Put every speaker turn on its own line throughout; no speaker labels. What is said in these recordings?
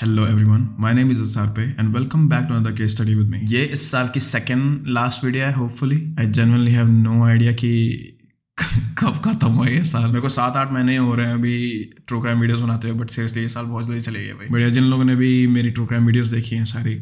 Hello everyone my name is Asar पे and welcome back to another case study with me ये इस साल की सेकंड लास्ट वीडियो है hopefully I generally have no idea कि कब खत्म हुआ ये साल मेरे को सात आठ महीने हो रहे हैं अभी ट्रू क्राइम वीडियोस बनाते हुए बट सीरियसली ये साल बहुत जल्दी चले गए भाई बढ़िया जिन लोगों ने भी मेरी ट्रू क्राइम वीडियोज देखी हैं सारी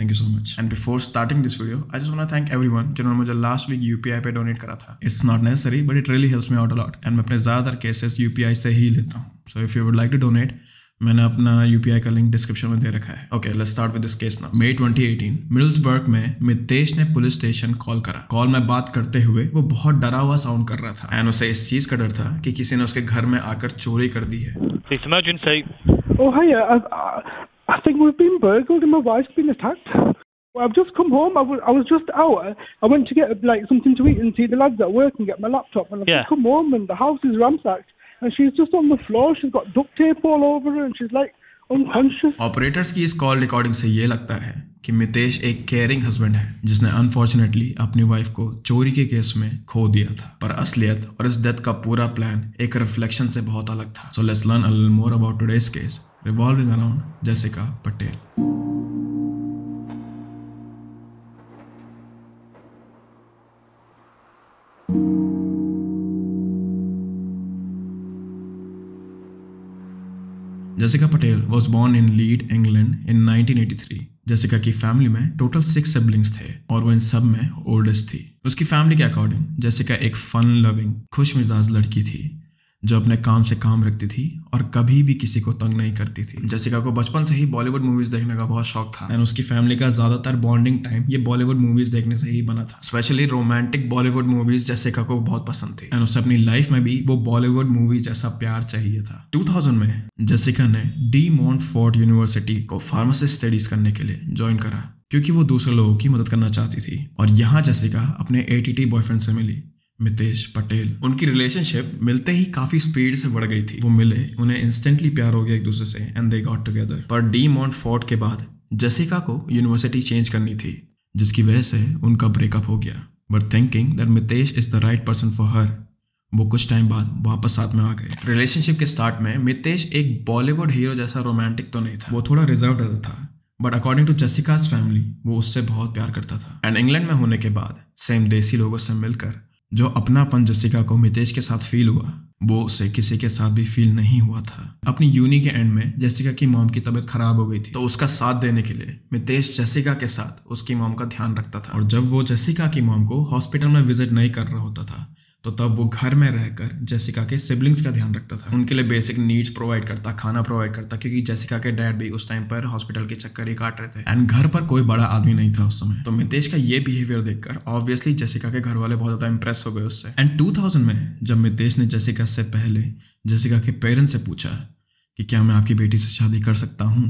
thank you so much and before starting this video I just want thank everyone जिन्होंने मुझे लास्ट वीक यूपीआई पे डोनेट करा था it's not necessary but it really helps me out a lot and मैं अपने ज़्यादातर केसेस यूपीआई से ही लेता हूँ so if you would like to donate मैंने अपना यू का लिंक डिस्क्रिप्शन में दे रखा है okay let's start with this case now May 2018 Middlesbrough में मितेश ने पुलिस स्टेशन कॉल करा कॉल में बात करते हुए वो बहुत डरा हुआ साउंड कर रहा था एंड उसे इस चीज का डर था कि किसी ने उसके घर में आकर चोरी कर दी है It's emergency. Oh hi, I, I think we've been burgled and my wife's been attacked. I've just come home. I was, I was just out. I went to get like something to eat and see the lads at work and get my laptop. And I've yeah. just come home and the house is ransacked. and she's just on the floor. She's got duct tape all over her, and she's like unconscious. Operators की इस call recording से ये लगता है कि मितेश एक caring husband है जिसने अनफॉर्चुनेटली अपनी वाइफ को चोरी के केस में खो दिया था पर असलियत और इस डेथ का पूरा प्लान एक रिफ्लेक्शन से बहुत अलग था so let's learn a little more about today's case revolving around Jessica Patel Jessica Patel was born in Leeds, England in 1983. Jessica की फैमिली में टोटल सिक्स सिबलिंग्स थे और वो इन सब में ओल्डेस्ट थी उसकी फैमिली के अकॉर्डिंग जैसिका एक फन लविंग खुश मिजाज लड़की थी जो अपने काम से काम रखती थी और कभी भी किसी को तंग नहीं करती थी जैसिका को बचपन से ही बॉलीवुड मूवीज देखने का बहुत शौक था एंड उसकी फैमिली का ज्यादातर बॉन्डिंग टाइम ये बॉलीवुड मूवीज देखने से ही बना था specially romantic Bollywood movies Jessica को बहुत पसंद थी एंड उसे अपनी लाइफ में भी वो बॉलीवुड मूवी जैसा प्यार चाहिए था टू में जैसिका ने डी मॉन्ट फोर्ट यूनिवर्सिटी को फार्मासी स्टडीज करने के लिए ज्वाइन करा क्योंकि वो दूसरे लोगों की मदद करना चाहती थी और यहाँ जैसिका अपने ए बॉयफ्रेंड से मिली मितेश पटेल उनकी रिलेशनशिप मिलते ही काफी स्पीड से बढ़ गई थी वो मिले उन्हें इंस्टेंटली प्यार हो गया एक दूसरे से एंड दे गॉट टुगेदर पर डी मॉन्ट फोर्ट के बाद जेसिका को यूनिवर्सिटी चेंज करनी थी जिसकी वजह से उनका ब्रेकअप हो गया but thinking that Mitesh is the right person for her वो कुछ टाइम बाद वापस साथ में आ गए रिलेशनशिप के स्टार्ट में मितेश एक बॉलीवुड हीरो जैसा रोमांटिक तो नहीं था वो थोड़ा रिजर्व रहता था but according to Jessica's family वो उससे बहुत प्यार करता था एंड इंग्लैंड में होने के बाद सेम देसी लोगों से मिलकर जो अपनापन जसिका को मितेश के साथ फील हुआ वो उसे किसी के साथ भी फील नहीं हुआ था अपनी यूनी के एंड में जैसिका की मोम की तबीयत खराब हो गई थी तो उसका साथ देने के लिए मितेश जैसिका के साथ उसकी मोम का ध्यान रखता था और जब वो जैसिका की मोम को हॉस्पिटल में विजिट नहीं कर रहा होता था तो तब वो घर में रहकर जैसिका के सिबलिंग्स का ध्यान रखता था उनके लिए बेसिक नीड्स प्रोवाइड करता खाना प्रोवाइड करता क्योंकि जैसिका के डैड भी उस टाइम पर हॉस्पिटल के चक्कर ही काट रहे थे एंड घर पर कोई बड़ा आदमी नहीं था उस समय तो मितेश का ये बिहेवियर देखकर ऑब्वियसली जैसिका के घर वाले बहुत ज़्यादा इंप्रेस हो गए उससे एंड टू में जब मितेश ने जैसिका से पहले जैसिका के पेरेंट्स से पूछा कि क्या मैं आपकी बेटी से शादी कर सकता हूँ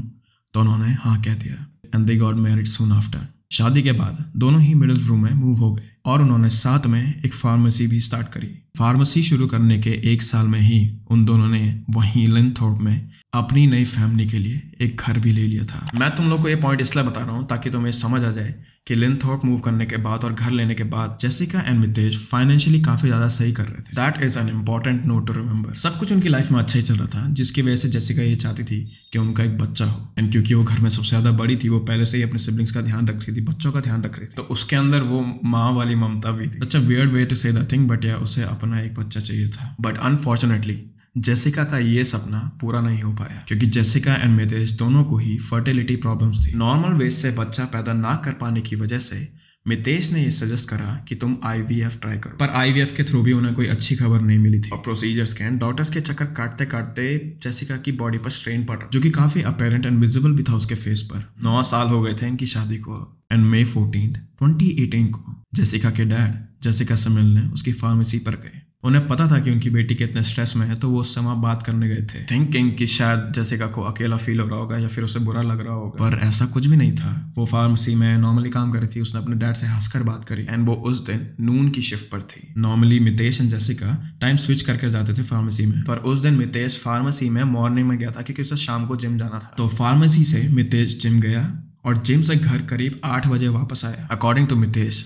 तो उन्होंने हाँ कह दिया and they got married soon after शादी के बाद दोनों ही मिडिल रूम में मूव हो गए और उन्होंने साथ में एक फार्मेसी भी स्टार्ट करी फार्मेसी शुरू करने के एक साल में ही उन दोनों ने वहीं लेंथोर्प में अपनी नई फैमिली के लिए एक घर भी ले लिया था मैं तुम लोग को ये पॉइंट इसलिए बता रहा हूँ ताकि तुम्हें समझ आ जाए कि लेंथोर्प मूव करने के बाद और घर लेने के बाद जेसिका एंड मितेश फाइनेंशियली काफी ज्यादा सही कर रहे थे that is an important note to remember सब कुछ उनकी लाइफ में अच्छा ही चल रहा था जिसकी वजह से जेसिका ये चाहती थी कि उनका एक बच्चा हो एंड क्योंकि वो घर में सबसे ज्यादा बड़ी थी वो पहले से ही अपने सिबलिंग्स का ध्यान रख रही थी बच्चों का ध्यान रख रही थी तो उसके अंदर वो माँ वाली ममता भी थी अच्छा weird way to say thing but या उसे अपना एक बच्चा चाहिए था बट अनफॉर्चुनेटली जेसिका का ये सपना पूरा नहीं हो पाया क्योंकि जेसिका एंड मितेश दोनों को ही फर्टिलिटी प्रॉब्लम्स थी नॉर्मल वे से बच्चा पैदा ना कर पाने की वजह से मितेश ने ये सजेस्ट करा कि तुम आईवीएफ ट्राई करो पर आईवीएफ के थ्रू भी उन्हें कोई अच्छी खबर नहीं मिली थी और प्रोसीजर स्कैन डॉक्टर्स के चक्कर काटते काटते जैसिका की बॉडी पर स्ट्रेन पड़ जो कि काफी अपेरेंट एंड विजिबल भी था उसके फेस पर नौ साल हो गए थे इनकी शादी को एंड मई फोर्टीन ट्वेंटी को जैसिका के डैड जैसिका समिल ने उसकी फार्मेसी पर गए तो उन्हें पता था कि उनकी बेटी कितने स्ट्रेस में है तो वो उस समय बात करने गए थे थिंकिंग कि शायद जैसे का को अकेला फील हो रहा होगा या फिर उसे बुरा लग रहा होगा पर ऐसा कुछ भी नहीं था वो फार्मेसी में नॉर्मली काम कर रही थी उसने अपने डैड से हंसकर बात करी एंड वो उस दिन नून की शिफ्ट पर थी नॉर्मली मितेश एंड जैसे टाइम स्विच करके जाते थे फार्मेसी में पर उस दिन मितेश फार्मेसी में मॉर्निंग में गया था क्योंकि उसे शाम को जिम जाना था तो फार्मेसी से मितेश जिम गया और जिम से घर करीब आठ बजे वापस आया अकॉर्डिंग टू मितेश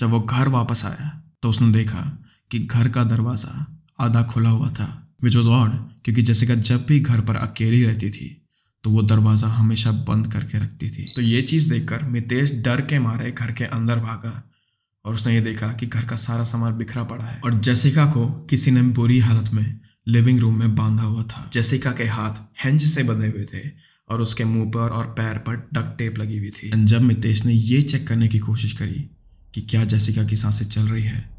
जब वो घर वापस आया तो उसने देखा कि घर का दरवाज़ा आधा खुला हुआ था विच वॉज ऑड क्योंकि जैसिका जब भी घर पर अकेली रहती थी तो वो दरवाज़ा हमेशा बंद करके रखती थी तो ये चीज़ देखकर मितेश डर के मारे घर के अंदर भागा और उसने ये देखा कि घर का सारा सामान बिखरा पड़ा है और जैसिका को किसी ने बुरी हालत में लिविंग रूम में बांधा हुआ था जैसिका के हाथ हैंज से बंधे हुए थे और उसके मुंह पर और पैर पर डक टेप लगी हुई थी जब मितेश ने ये चेक करने की कोशिश करी कि क्या जैसिका की सांसें चल रही है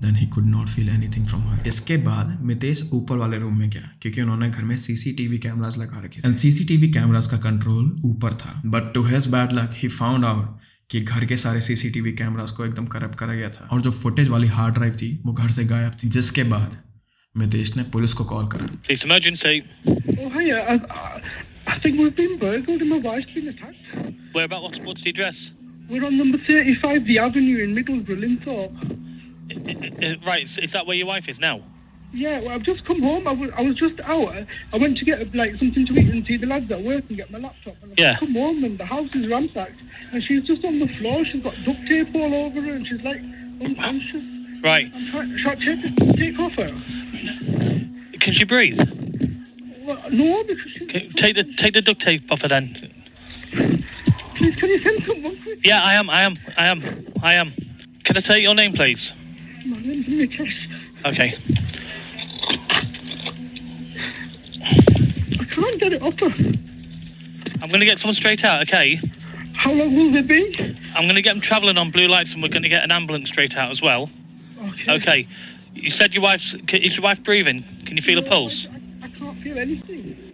then he could not feel anything from her इसके बाद मितेश ऊपर वाले रूम में गया क्योंकि उन्होंने घर में सीसीटीवी कैमराज लगा रखे एंड सीसीटीवी कैमराज का कंट्रोल ऊपर था but to his bad luck he found out कि घर के सारे सीसीटीवी कैमराज को एकदम करप्ट करा गया था और जो फुटेज वाली हार्ड ड्राइव थी वो घर से गायब थी जिसके बाद मितेश ने पुलिस को कॉल करा about What's the address? We're on number 35, the avenue in Middlesbrough, Linthorpe. Uh, uh, right, is that where your wife is now? Yeah, well, I've just come home. I was, I was just out. I went to get like something to eat and see the lads at work and get my laptop. And i yeah. come home and the house is ransacked. And she's just on the floor. She's got duct tape all over her and she's like unconscious. Right. I'm trying, shall I take, take off her? Can she breathe? Well, no, because she's. Can, take the take the duct tape off her then. Please, can you send someone? Yeah, I am. I am. I am. I am. Can I say your name, please? Okay. I can't get it up. I'm going to get someone straight out, okay? How long will they be? I'm going to get them travelling on blue lights and we're going to get an ambulance straight out as well. Okay. Okay. You said your wife's. Is your wife breathing? Can you feel no, a pulse? I, I can't feel anything.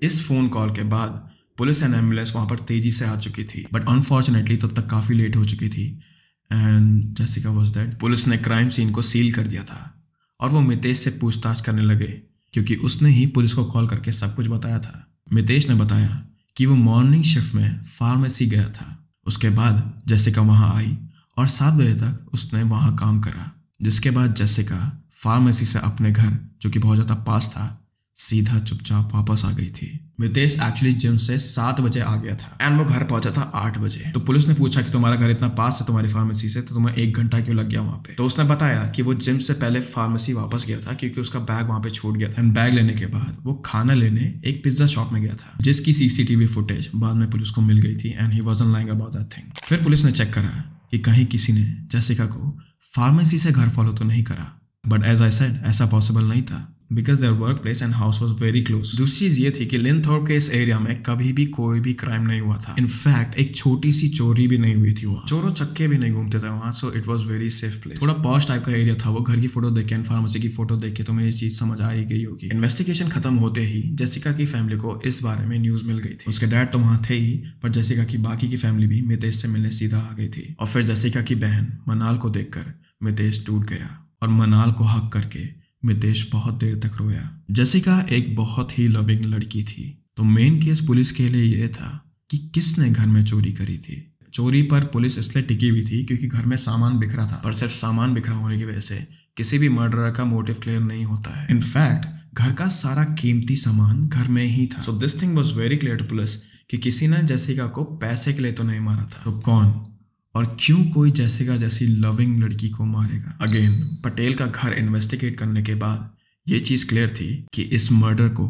This phone call के बाद police and ambulance वहां पर तेजी से आ चुकी थी but unfortunately तब तक काफ़ी हो चुकी थी and Jessica was dead police ने क्राइम सीन को सील कर दिया था और वो मितेश से पूछताछ करने लगे क्योंकि उसने ही पुलिस को कॉल करके सब कुछ बताया था मितेश ने बताया कि वो मॉर्निंग शिफ्ट में फार्मेसी गया था उसके बाद जैसिका वहाँ आई और सात बजे तक उसने वहाँ काम करा जिसके बाद जैसिका फार्मेसी से अपने घर जो कि बहुत ज़्यादा पास था सीधा चुपचाप वापस आ गई थी मितेश एक्चुअली जिम से सात बजे आ गया था एंड वो घर पहुंचा था आठ बजे तो पुलिस ने पूछा कि तुम्हारा घर इतना पास है तुम्हारी फार्मेसी से तो तुम्हें एक घंटा क्यों लग गया वहाँ पे तो उसने बताया कि वो जिम से पहले फार्मेसी वापस गया था क्योंकि उसका बैग वहाँ पे छूट गया था एंड बैग लेने के बाद वो खाना लेने एक पिज्जा शॉप में गया था जिसकी सीसीटीवी फुटेज बाद में पुलिस को मिल गई थी and he was on lying about that thing फिर पुलिस ने चेक करा कि कहीं किसी ने जैसिका को फार्मेसी से घर फॉलो तो नहीं करा बट एज आई सेड ऐसा पॉसिबल नहीं था because their workplace and house was very close दूसरी चीज ये थी कि लिनथॉर्प के इस एरिया में कभी भी कोई भी क्राइम नहीं हुआ था इनफैक्ट एक छोटी सी चोरी भी नहीं हुई थी वहाँ चोरों चक्के भी नहीं घूमते थे वहाँ so it was very safe place थोड़ा पॉश टाइप का एरिया था वो घर की फोटो देख एंड फार्मेसी की फोटो देख के मैं ये चीज समझ आई गई होगी इन्वेस्टिगेशन खत्म होते ही जेसिका की फैमिली को इस बारे में न्यूज मिल गई थी उसके डैड तो वहाँ थे ही पर जेसिका की बाकी की फैमिली भी मितेश से मिलने सीधा आ गई थी और फिर जेसिका की बहन मनाल को देखकर मितेश टूट गया और मनाल को हक करके मितेश बहुत देर तक रोया जसिका एक बहुत ही लविंग लड़की थी तो मेन केस पुलिस के लिए यह था कि किसने घर में चोरी करी थी चोरी पर पुलिस इसलिए टिकी हुई थी क्योंकि घर में सामान बिखरा था पर सिर्फ सामान बिखरा होने की वजह से किसी भी मर्डर का मोटिव क्लियर नहीं होता है इनफैक्ट घर का सारा कीमती सामान घर में ही था so this thing was very clear to police कि किसी ने जैसिका को पैसे के लिए तो नहीं मारा था तो कौन और क्यों कोई जैसे का जैसी लविंग लड़की को मारेगा अगेन पटेल का घर इन्वेस्टिगेट करने के बाद ये चीज़ क्लियर थी कि इस मर्डर को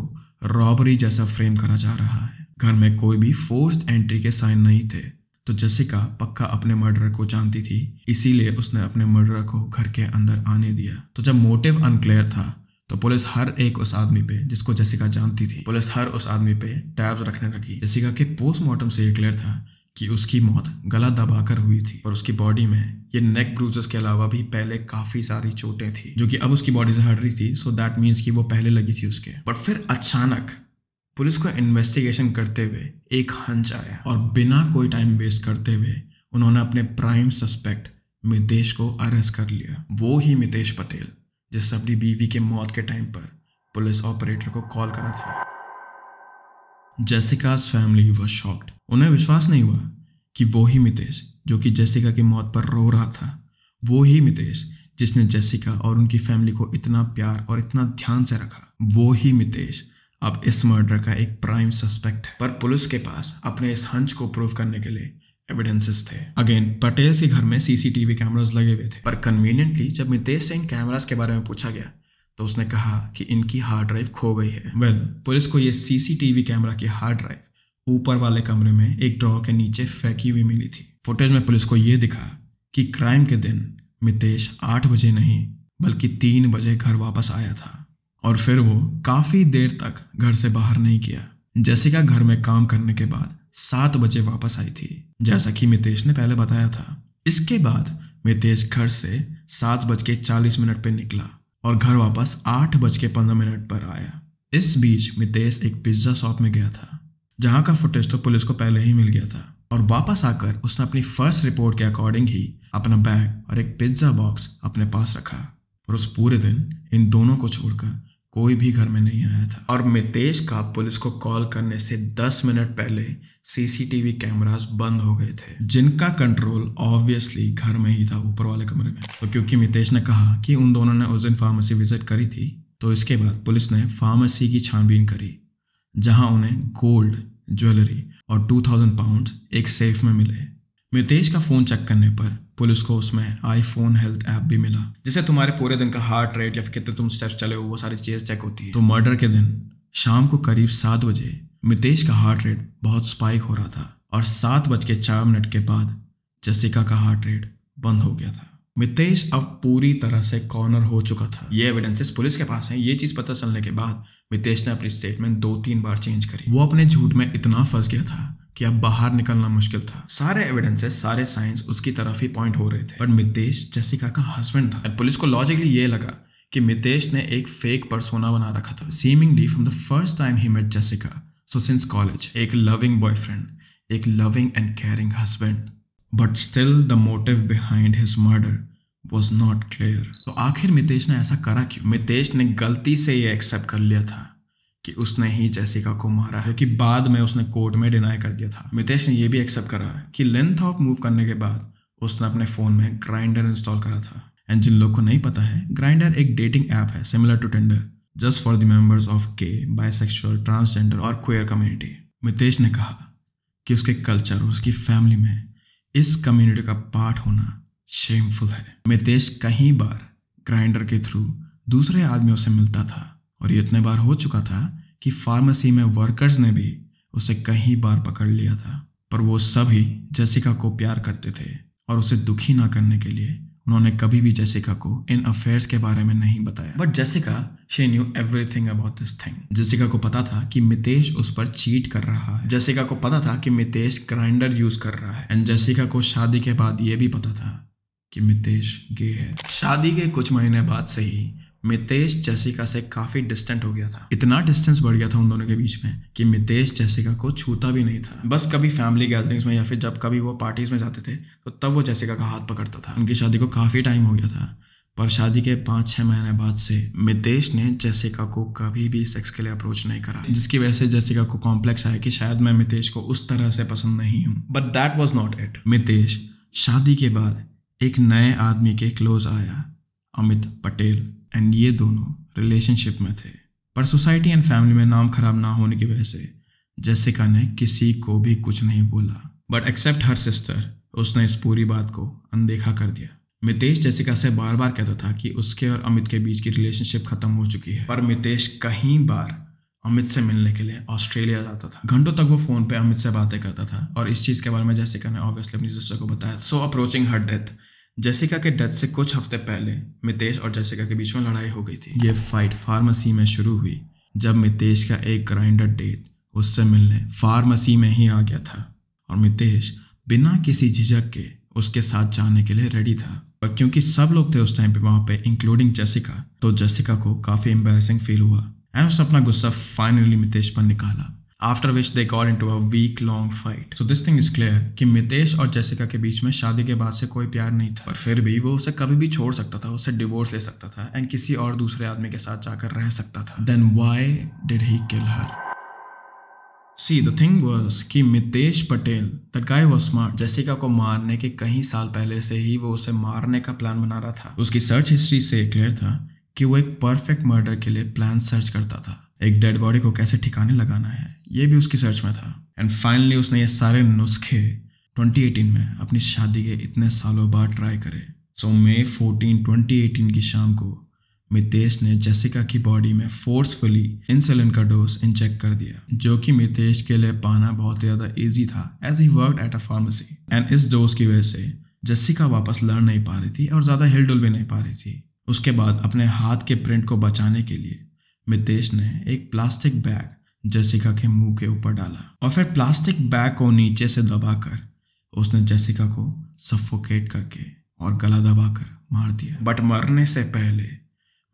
रॉबरी जैसा फ्रेम करा जा रहा है घर में कोई भी फोर्स्ड एंट्री के साइन नहीं थे तो जसिका पक्का अपने मर्डर को जानती थी इसीलिए उसने अपने मर्डर को घर के अंदर आने दिया तो जब मोटिव अनक्लियर था तो पुलिस हर एक उस आदमी पे जिसको जसिका जानती थी पुलिस हर उस आदमी पे टैब्स रखने लगी जसिका के पोस्टमार्टम से ये क्लियर था कि उसकी मौत गला दबाकर हुई थी और उसकी बॉडी में ये नेक ब्रूजेस के अलावा भी पहले काफी सारी चोटें थी जो कि अब उसकी बॉडी से हट रही थी सो दैट मीन्स कि वो पहले लगी थी उसके पर फिर अचानक पुलिस को इन्वेस्टिगेशन करते हुए एक हंच आया और बिना कोई टाइम वेस्ट करते हुए उन्होंने अपने प्राइम सस्पेक्ट मितेश को अरेस्ट कर लिया वो ही मितेश पटेल जिससे अपनी बीवी के मौत के टाइम पर पुलिस ऑपरेटर को कॉल करा था जेसिकाज फैमिली वॉज शॉक्ड उन्हें विश्वास नहीं हुआ कि वो ही मितेश जो कि जैसिका की मौत पर रो रहा था वो ही मितेश जिसने जैसिका और उनकी फैमिली को इतना प्यार और इतना ध्यान से रखा वो ही मितेश अब इस मर्डर का एक प्राइम सस्पेक्ट है पर पुलिस के पास अपने इस हंच को प्रूव करने के लिए एविडेंसेस थे अगेन पटेल के घर में सीसीटीवी कैमरास लगे हुए थे पर कन्वीनियंटली जब मितेश से इन कैमरास के बारे में पूछा गया तो उसने कहा कि इनकी हार्ड ड्राइव खो गई है वेल well, पुलिस को यह सीसीटीवी कैमरा की हार्ड ड्राइव ऊपर वाले कमरे में एक ड्रॉ के नीचे फेंकी हुई मिली थी फुटेज में पुलिस को यह दिखा कि क्राइम के दिन मितेश आठ बजे नहीं बल्कि तीन बजे घर वापस आया था और फिर वो काफ़ी देर तक घर से बाहर नहीं किया का घर में काम करने के बाद सात बजे वापस आई थी जैसा कि मितेश ने पहले बताया था इसके बाद मितेश घर से सात बज के चालीस मिनट पर निकला और घर वापस आठ बज के पंद्रह मिनट पर आया इस बीच मितेश एक पिज्ज़ा शॉप में गया था जहां का फुटेज तो पुलिस को पहले ही मिल गया था और वापस आकर उसने अपनी फर्स्ट रिपोर्ट के अकॉर्डिंग ही अपना बैग और एक पिज्ज़ा बॉक्स अपने पास रखा और उस पूरे दिन इन दोनों को छोड़कर कोई भी घर में नहीं आया था और मितेश का पुलिस को कॉल करने से दस मिनट पहले सीसीटीवी कैमरास बंद हो गए थे जिनका कंट्रोल ऑब्वियसली घर में ही था ऊपर वाले कमरे में तो क्योंकि मितेश ने कहा कि उन दोनों ने उस दिन फार्मेसी विजिट करी थी तो इसके बाद पुलिस ने फार्मेसी की छानबीन करी जहां उन्हें गोल्ड ज्वेलरी और टू थाउजेंड पाउंड एक सेफ में मिले मितेश का फ़ोन चेक करने पर पुलिस को उसमें आईफोन हेल्थ ऐप भी मिला जिसे तुम्हारे पूरे दिन का हार्ट रेट या कितने तुम स्टेप्स चले हो वो सारी चीज चेक होती है तो मर्डर के दिन शाम को करीब सात बजे मितेश का हार्ट रेट बहुत स्पाइक हो रहा था और सात बज के चार मिनट के बाद जसिका का हार्ट रेट बंद हो गया था मितेश अब पूरी तरह से कॉर्नर हो चुका था ये एविडेंसेस पुलिस के पास हैं ये चीज़ पता चलने के बाद मितेश ने अपनी स्टेटमेंट दो तीन बार चेंज करी वो अपने झूठ में इतना फंस गया था कि अब बाहर निकलना मुश्किल था सारे एविडेंसेस सारे साइंस उसकी तरफ ही पॉइंट हो रहे थे पर मितेश जैसिका का हस्बैंड था पुलिस को लॉजिकली ये लगा कि मितेश ने एक फेक परसोना बना रखा था seemingly from the first time ही met Jessica so since college एक लविंग बॉयफ्रेंड एक loving and caring husband but still the motive behind his murder was not clear तो आखिर मितेश ने ऐसा करा क्यों मितेश ने गलती से ये एक्सेप्ट कर लिया था कि उसने ही जैसिका को मारा है कि बाद में उसने कोर्ट में डिनाई कर दिया था मितेश ने यह भी एक्सेप्ट करा कि लेंथ ऑफ मूव करने के बाद उसने अपने फ़ोन में ग्राइंडर इंस्टॉल करा था एंड जिन लोग को नहीं पता है ग्राइंडर एक डेटिंग ऐप है similar to Tinder just for the members of के बाइसेक्सुअल ट्रांसजेंडर और क्वेयर कम्युनिटी मितेश ने कहा कि उसके कल्चर उसकी फैमिली में इस कम्युनिटी का पार्ट होना शेमफुल है मितेश कहीं बार ग्राइंडर के थ्रू दूसरे आदमियों से मिलता था और ये इतने बार हो चुका था कि फार्मेसी में वर्कर्स ने भी उसे कई बार पकड़ लिया था पर वो सभी जैसिका को प्यार करते थे और उसे दुखी ना करने के लिए उन्होंने कभी भी जैसिका को इन अफेयर्स के बारे में नहीं बताया but Jessica she knew everything about this thing Jessica को पता था कि मितेश उस पर चीट कर रहा है जैसिका को पता था कि मितेश ग्राइंडर यूज कर रहा है एंड जैसिका को शादी के बाद ये भी पता था कि मितेश गे है शादी के कुछ महीने बाद से ही मितेश जैसिका से काफ़ी डिस्टेंट हो गया था इतना डिस्टेंस बढ़ गया था उन दोनों के बीच में कि मितेश जैसिका को छूता भी नहीं था बस कभी फैमिली गैदरिंग्स में या फिर जब कभी वो पार्टीज में जाते थे तो तब वो जैसिका का हाथ पकड़ता था उनकी शादी को काफ़ी टाइम हो गया था पर शादी के पाँच छः महीने बाद से मितेश ने जैसिका को कभी भी सेक्स के लिए अप्रोच नहीं करा जिसकी वजह से जैसिका को कॉम्प्लेक्स आया कि शायद मैं मितेश को उस तरह से पसंद नहीं हूँ but that was not it Mitesh शादी के बाद एक नए आदमी के क्लोज आया अमित पटेल एंड ये दोनों रिलेशनशिप में थे पर सोसाइटी एंड फैमिली में नाम खराब ना होने की वजह से जैसिका ने किसी को भी कुछ नहीं बोला बट एक्सेप्ट हर सिस्टर उसने इस पूरी बात को अनदेखा कर दिया मितेश जैसिका से बार बार कहता था कि उसके और अमित के बीच की रिलेशनशिप खत्म हो चुकी है पर मितेश कहीं बार अमित से मिलने के लिए ऑस्ट्रेलिया जाता था घंटों तक वो फ़ोन पे अमित से बातें करता था और इस चीज़ के बारे में जैसिका ने ऑब्वियसली अपनी सिस्टर को बताया so approaching her death Jessica के डेथ से कुछ हफ्ते पहले मितेश और जैसिका के बीच में लड़ाई हो गई थी ये फाइट फार्मेसी में शुरू हुई जब मितेश का एक ग्राइंडर डेट उससे मिलने फार्मेसी में ही आ गया था और मितेश बिना किसी झिझक के उसके साथ जाने के लिए रेडी था पर क्योंकि सब लोग थे उस टाइम पे वहाँ पे इंक्लूडिंग जैसिका तो जैसिका को काफ़ी एम्बेसिंग फील हुआ एंड उसने अपना गुस्सा फाइनली मितेश पर निकाला after which they got into a week long fight so this thing is clear कि मितेश और जैसिका के बीच में शादी के बाद से कोई प्यार नहीं था और फिर भी वो उसे कभी भी छोड़ सकता था उससे डिवोर्स ले सकता था एंड किसी और दूसरे आदमी के साथ जाकर रह सकता था then why did he kill her see the thing was कि Mitesh Patel the guy was smart Jessica को मारने के कई साल पहले से ही वो उसे मारने का प्लान बना रहा था उसकी सर्च हिस्ट्री से क्लियर था कि वो एक परफेक्ट मर्डर के लिए प्लान सर्च करता था एक डेड बॉडी को कैसे ठिकाने लगाना है ये भी उसकी सर्च में था एंड फाइनली उसने ये सारे नुस्खे 2018 में अपनी शादी के इतने सालों बाद ट्राई करे सो मे 14, 2018 की शाम को मितेश ने जेसिका की बॉडी में फोर्सफुली इंसुलिन का डोज इंजेक्ट कर दिया जो कि मितेश के लिए पाना बहुत ज़्यादा इजी था as he work at a pharmacy and इस डोज की वजह से जेसिका वापस लड़ नहीं पा रही थी और ज़्यादा हिलडुल भी नहीं पा रही थी उसके बाद अपने हाथ के प्रिंट को बचाने के लिए मितेश ने एक प्लास्टिक बैग जेसिका के मुंह के ऊपर डाला और फिर प्लास्टिक बैग को नीचे से दबाकर उसने जैसिका को सफोकेट करके और गला दबाकर मार दिया बट मरने से पहले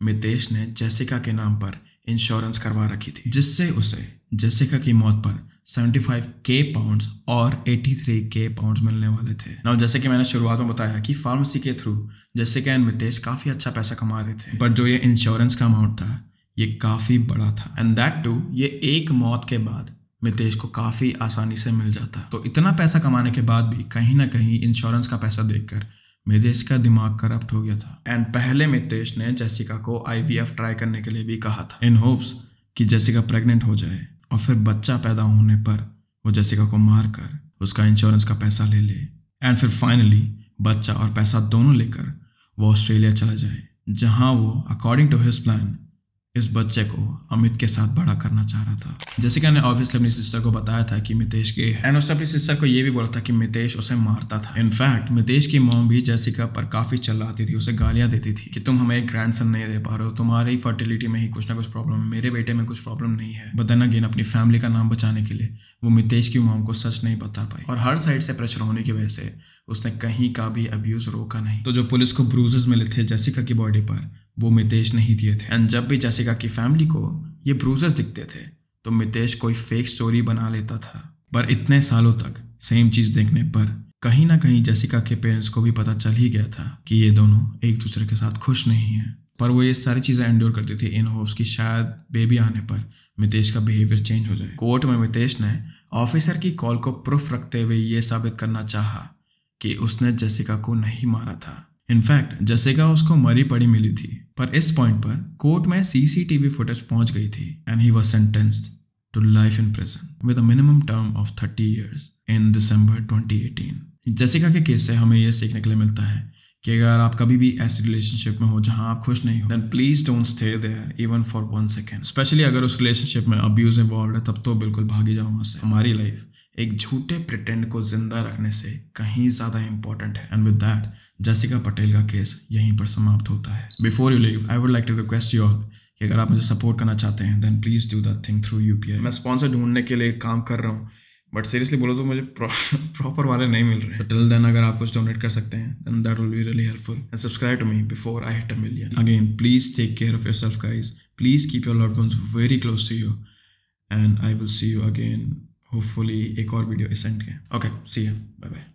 मितेश ने जेसिका के नाम पर इंश्योरेंस करवा रखी थी जिससे उसे जैसिका की मौत पर 75 के पाउंड्स और 83 के पाउंड्स मिलने वाले थे ना जैसे कि मैंने शुरुआत में बताया कि फार्मेसी के थ्रू जैसिका एंड मितेश काफ़ी अच्छा पैसा कमा रहे थे पर जो ये इंश्योरेंस का अमाउंट था ये काफ़ी बड़ा था एंड दैट टू ये एक मौत के बाद मितेश को काफ़ी आसानी से मिल जाता तो इतना पैसा कमाने के बाद भी कहीं ना कहीं इंश्योरेंस का पैसा देखकर मितेश का दिमाग करप्ट हो गया था एंड पहले मितेश ने जैसिका को आईवीएफ ट्राई करने के लिए भी कहा था इन होप्स कि जैसिका प्रेग्नेंट हो जाए और फिर बच्चा पैदा होने पर वो जैसिका को मार कर उसका इंश्योरेंस का पैसा ले ले एंड फिर फाइनली बच्चा और पैसा दोनों लेकर वो ऑस्ट्रेलिया चला जाए जहाँ वो अकॉर्डिंग टू हिज प्लान इस बच्चे को अमित के साथ बड़ा करना चाह रहा था जैसे कि ऑब्वियसली अपनी सिस्टर को बताया था कि मितेश के एंड उसने अपनी सिस्टर को ये भी बोला था कि मितेश उसे मारता था इनफैक्ट मितेश की मोम भी जैसिका पर काफी चलाती थी उसे गालियां देती थी कि तुम हमें एक ग्रैंड सन नहीं दे पा रहे हो तुम्हारी फर्टिलिटी में ही कुछ ना कुछ प्रॉब्लम है मेरे बेटे में कुछ प्रॉब्लम नहीं है बदन अगेन अपनी फैमिली का नाम बचाने के लिए वो मितेश की मोम को सच नहीं बता पाई और हर साइड से प्रेशर होने की वजह से उसने कहीं का भी अब्यूज रोका नहीं तो जो पुलिस को ब्रूजेस मिले थे जैसिका की बॉडी पर वो मितेश नहीं दिए थे एंड जब भी जैसिका की फैमिली को ये ब्रूजेस दिखते थे तो मितेश कोई फेक स्टोरी बना लेता था पर इतने सालों तक सेम चीज़ देखने पर कहीं ना कहीं जैसिका के पेरेंट्स को भी पता चल ही गया था कि ये दोनों एक दूसरे के साथ खुश नहीं है पर वो ये सारी चीज़ें एंडोर करती थी इन होप्स कि शायद बेबी आने पर मितेश का बिहेवियर चेंज हो जाए कोर्ट में मितेश ने ऑफिसर की कॉल को प्रूफ रखते हुए ये साबित करना चाहा कि उसने जैसिका को नहीं मारा था इनफैक्ट जैसिका उसको मरी पड़ी मिली थी पर इस पॉइंट पर कोर्ट में सीसीटीवी फुटेज पहुंच गई थी and he was sentenced to life in prison with a minimum term of thirty years in December 2018 Jessica के केस से हमें यह सीखने के लिए मिलता है कि अगर आप कभी भी ऐसी रिलेशनशिप में हो जहां आप खुश नहीं हो then please don't stay there even for one second specially अगर उस रिलेशनशिप में अब्यूज इन्वॉल्व है तब तो बिल्कुल भागी जाओ वहाँ से हमारी लाइफ एक झूठे प्रिटेंड को जिंदा रखने से कहीं ज़्यादा इंपॉर्टेंट है and with that Jessica Patel का केस यहीं पर समाप्त होता है before you leave I would like to request you all कि अगर आप मुझे सपोर्ट करना चाहते हैं then please do that thing through you मैं स्पॉन्सर ढूंढने के लिए काम कर रहा हूँ बट सीरियसली बोलो तो मुझे प्रॉपर वाले नहीं मिल रहे टिल देन अगर आप कुछ डोनेट कर सकते हैं then that will be really helpful and subscribe to me before I hit a million again please take care of yourself guys please keep your loved ones very close to you and I will see you again hopefully एक और video इस के okay सी bye bye